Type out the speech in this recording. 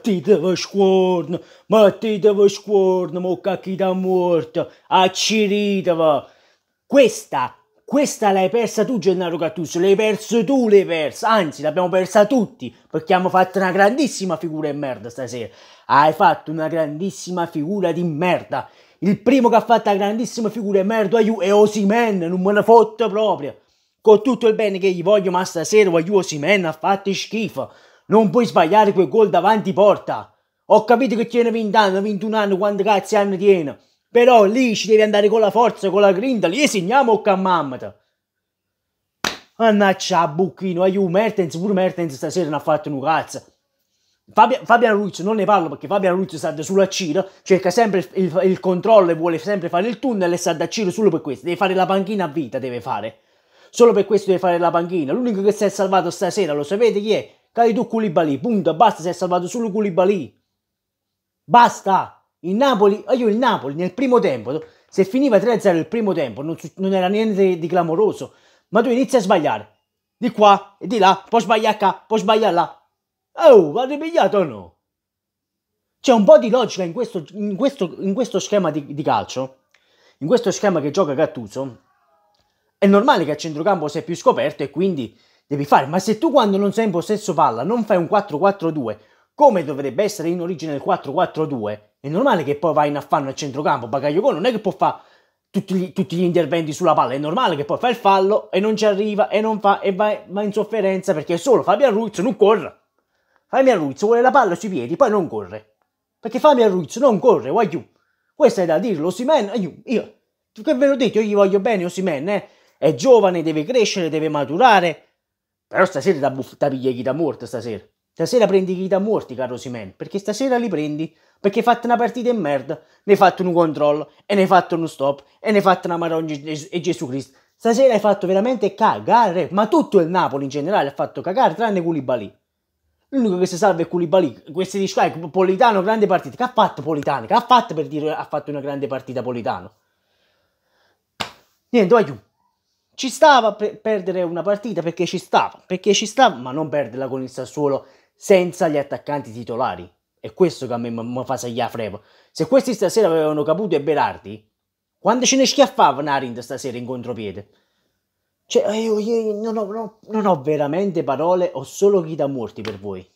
Ti dava scorno, ma ti dava scorno, mocca chi da morto, acciritava. Questa, questa l'hai persa tu Gennaro Cattuso, l'hai perso tu, l'hai persa, anzi l'abbiamo persa tutti, perché abbiamo fatto una grandissima figura di merda stasera. Hai fatto una grandissima figura di merda. Il primo che ha fatto una grandissima figura di merda è Osimen, non me ne fotto proprio. Con tutto il bene che gli voglio, ma stasera voglio Osimen, ha fatto schifo. Non puoi sbagliare quel gol davanti porta. Ho capito che tiene 20 anni, 21 anni, quanti cazzi anni tiene. Però lì ci devi andare con la forza, con la grinta, lì segniamo o cammamata. Annaccia Bucchino, Aiuto, Mertens, pure Mertens stasera non ha fatto un cazzo. Fabia, Fabian Ruiz non ne parlo perché Fabian Ruiz sta sulla Ciro, cerca sempre il, il, controllo e vuole sempre fare il tunnel e sta da Ciro solo per questo. Deve fare la panchina a vita, deve fare. Solo per questo deve fare la panchina. L'unico che si è salvato stasera, lo sapete chi è? Kalidou Koulibaly, punto, basta, si è salvato solo Koulibaly. Basta! Il Napoli, ah, io il Napoli nel primo tempo, se finiva 3-0 il primo tempo, non, non, era niente di clamoroso, ma tu inizi a sbagliare. Di qua e di là, puoi sbagliare qua, puoi sbagliare là. Oh, va ripigliato o no? C'è un po' di logica in questo, in questo, in questo schema di, di calcio, in questo schema che gioca Gattuso, è normale che a centrocampo sia più scoperto e quindi devi fare, ma se tu quando non sei in possesso palla non fai un 4-4-2, come dovrebbe essere in origine il 4-4-2, è normale che poi vai in affanno al centrocampo, Bagaglioco non è che può fare tutti gli, tutti gli, interventi sulla palla, è normale che poi fa il fallo e non ci arriva e non fa e va, va in sofferenza perché è solo Fabian Ruiz non corre. Fabian Ruiz vuole la palla sui piedi, poi non corre. Perché Fabian Ruiz non corre, guaiù. Questo è da dirlo, Osimen, io, che ve l'ho detto, io gli voglio bene Osimen, eh? è giovane, deve crescere, deve maturare, però stasera ti buff- da Chita Morti stasera. Stasera prendi Chita Morti, caro Simen, perché stasera li prendi. Perché hai fatto una partita in merda, ne hai fatto un controllo, e ne hai fatto uno stop, e ne hai fatto una Marogna e Gesù Cristo. Stasera hai fatto veramente cagare, ma tutto il Napoli in generale ha fatto cagare, tranne Koulibaly. L'unico che si salva è Koulibaly. Questi di qua, Politano, grande partita. Che ha fatto Politano? Che ha fatto per dire ha fatto una grande partita Politano? Niente, aiuto. Ci stava per perdere una partita perché ci stava, perché ci stava, ma non perderla con il Sassuolo senza gli attaccanti titolari. È questo che a me mi fa sagliare frevo. Se questi stasera avevano Caputo e Berardi, quando ce ne schiaffava Narind stasera in contropiede? Cioè, io, io, io non, ho, non, ho, veramente parole, ho solo chi da morti per voi.